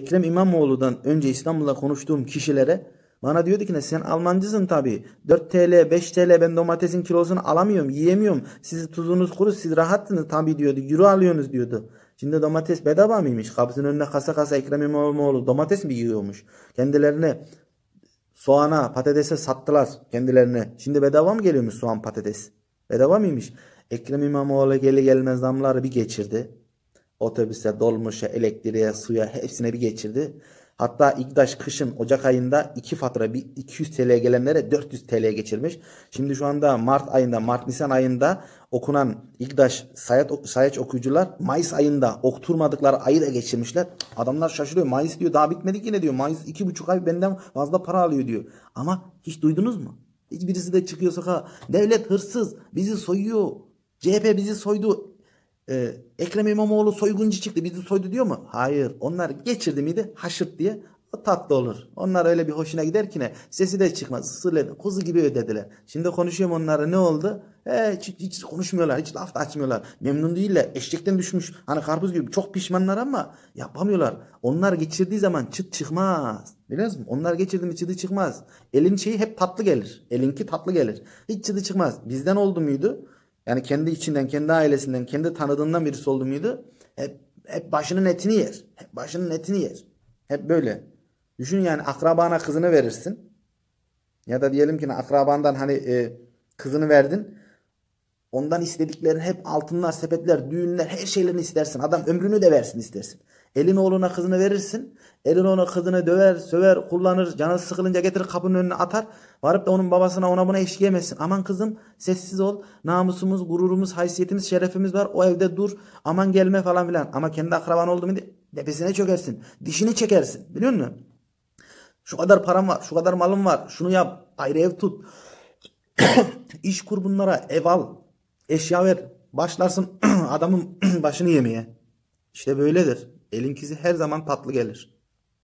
Ekrem İmamoğlu'dan önce İstanbul'da konuştuğum kişilere bana diyordu ki ne sen Almancısın tabii, 4 TL 5 TL ben domatesin kilosunu alamıyorum yiyemiyorum. Siz tuzunuz kuru siz rahatsınız tabi diyordu. Euro alıyorsunuz diyordu. Şimdi domates bedava mıymış? Kapısının önüne kasa kasa Ekrem İmamoğlu domates mi yiyormuş? Kendilerine soğana patatese sattılar kendilerine. Şimdi bedava mı geliyormuş soğan patates? Bedava mıymış? Ekrem İmamoğlu geli gelmez zamları bir geçirdi. Otobüse, dolmuşa, elektriğe, suya hepsine bir geçirdi. Hatta İgdaş kışın Ocak ayında iki fatura bir 200 TL gelenlere 400 TL geçirmiş. Şimdi şu anda Mart ayında, Mart Nisan ayında okunan İgdaş sayat, sayaç okuyucular Mayıs ayında okturmadıkları ayı da geçirmişler. Adamlar şaşırıyor. Mayıs diyor daha bitmedi ki ne diyor. Mayıs iki buçuk ay benden fazla para alıyor diyor. Ama hiç duydunuz mu? Hiç birisi de çıkıyor sokağa. Devlet hırsız bizi soyuyor. CHP bizi soydu. Ee, Ekrem İmamoğlu soyguncu çıktı bizi soydu diyor mu? Hayır. Onlar geçirdi miydi haşırt diye o tatlı olur. Onlar öyle bir hoşuna gider ki ne? Sesi de çıkmaz. Sırladı. Kuzu gibi ödediler. Şimdi konuşuyorum onlara ne oldu? He, hiç, hiç konuşmuyorlar. Hiç laf da açmıyorlar. Memnun değiller. Eşekten düşmüş. Hani karpuz gibi. Çok pişmanlar ama yapamıyorlar. Onlar geçirdiği zaman çıt çıkmaz. Biliyor musun? Onlar geçirdi mi çıtı çıkmaz. Elin şeyi hep tatlı gelir. Elinki tatlı gelir. Hiç çıtı çıkmaz. Bizden oldu muydu? Yani kendi içinden, kendi ailesinden, kendi tanıdığından birisi oldu muydu? Hep, hep başının etini yer. Hep başının etini yer. Hep böyle. Düşün yani akrabana kızını verirsin. Ya da diyelim ki akrabandan hani e, kızını verdin. Ondan istediklerin hep altınlar, sepetler, düğünler, her şeylerini istersin. Adam ömrünü de versin istersin. Elin oğluna kızını verirsin. Elin oğluna kızını döver, söver, kullanır. Canı sıkılınca getir, kapının önüne atar. Varıp da onun babasına ona buna eşlik yemesin. Aman kızım sessiz ol. Namusumuz, gururumuz, haysiyetimiz, şerefimiz var. O evde dur. Aman gelme falan filan. Ama kendi akraban oldu mu tepesine çökersin. Dişini çekersin. Biliyor musun? Şu kadar param var. Şu kadar malım var. Şunu yap. Ayrı ev tut. İş kur bunlara. Ev al. Eşya ver. Başlarsın adamın başını yemeye. İşte böyledir. Elinkizi her zaman tatlı gelir.